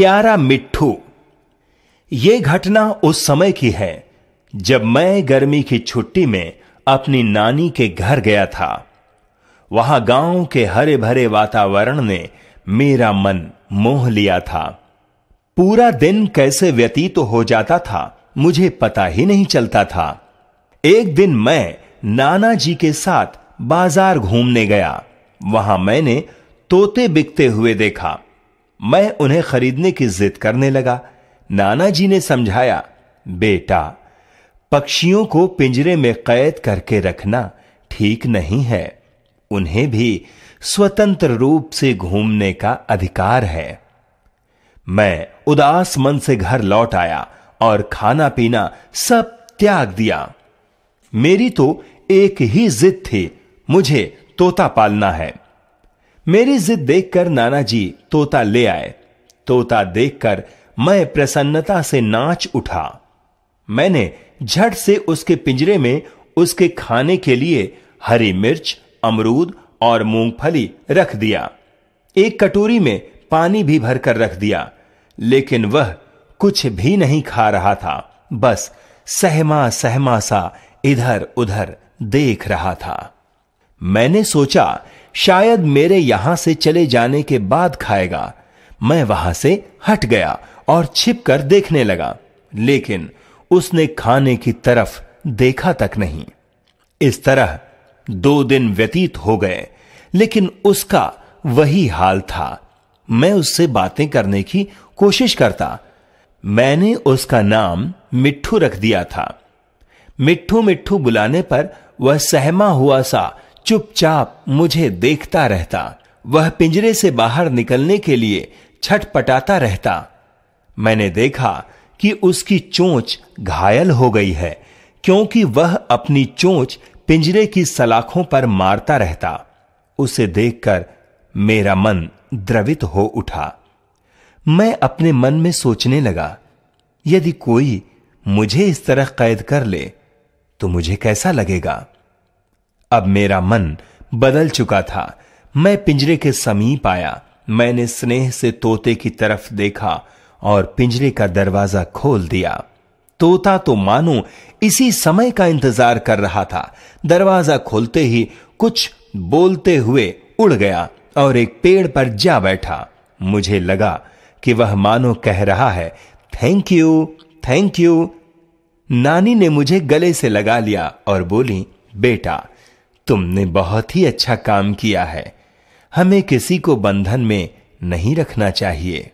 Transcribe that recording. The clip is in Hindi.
प्यारा मिट्ठू ये घटना उस समय की है जब मैं गर्मी की छुट्टी में अपनी नानी के घर गया था वहां गांव के हरे भरे वातावरण ने मेरा मन मोह लिया था पूरा दिन कैसे व्यतीत तो हो जाता था मुझे पता ही नहीं चलता था एक दिन मैं नाना जी के साथ बाजार घूमने गया वहां मैंने तोते बिकते हुए देखा मैं उन्हें खरीदने की जिद करने लगा नाना जी ने समझाया बेटा पक्षियों को पिंजरे में कैद करके रखना ठीक नहीं है उन्हें भी स्वतंत्र रूप से घूमने का अधिकार है मैं उदास मन से घर लौट आया और खाना पीना सब त्याग दिया मेरी तो एक ही जिद थी मुझे तोता पालना है मेरी जिद देखकर नाना जी तोता ले आए तोता देखकर मैं प्रसन्नता से नाच उठा मैंने झट से उसके पिंजरे में उसके खाने के लिए हरी मिर्च अमरूद और मूंगफली रख दिया एक कटोरी में पानी भी भरकर रख दिया लेकिन वह कुछ भी नहीं खा रहा था बस सहमा सहमा सा इधर उधर देख रहा था मैंने सोचा शायद मेरे यहां से चले जाने के बाद खाएगा मैं वहां से हट गया और छिप कर देखने लगा लेकिन उसने खाने की तरफ देखा तक नहीं इस तरह दो दिन व्यतीत हो गए लेकिन उसका वही हाल था मैं उससे बातें करने की कोशिश करता मैंने उसका नाम मिट्ठू रख दिया था मिट्ठू मिट्ठू बुलाने पर वह सहमा हुआ सा चुपचाप मुझे देखता रहता वह पिंजरे से बाहर निकलने के लिए छटपटाता रहता मैंने देखा कि उसकी चोंच घायल हो गई है क्योंकि वह अपनी चोंच पिंजरे की सलाखों पर मारता रहता उसे देखकर मेरा मन द्रवित हो उठा मैं अपने मन में सोचने लगा यदि कोई मुझे इस तरह कैद कर ले तो मुझे कैसा लगेगा अब मेरा मन बदल चुका था मैं पिंजरे के समीप आया मैंने स्नेह से तोते की तरफ देखा और पिंजरे का दरवाजा खोल दिया तोता तो मानो इसी समय का इंतजार कर रहा था दरवाजा खोलते ही कुछ बोलते हुए उड़ गया और एक पेड़ पर जा बैठा मुझे लगा कि वह मानो कह रहा है थैंक यू थैंक यू नानी ने मुझे गले से लगा लिया और बोली बेटा तुमने बहुत ही अच्छा काम किया है हमें किसी को बंधन में नहीं रखना चाहिए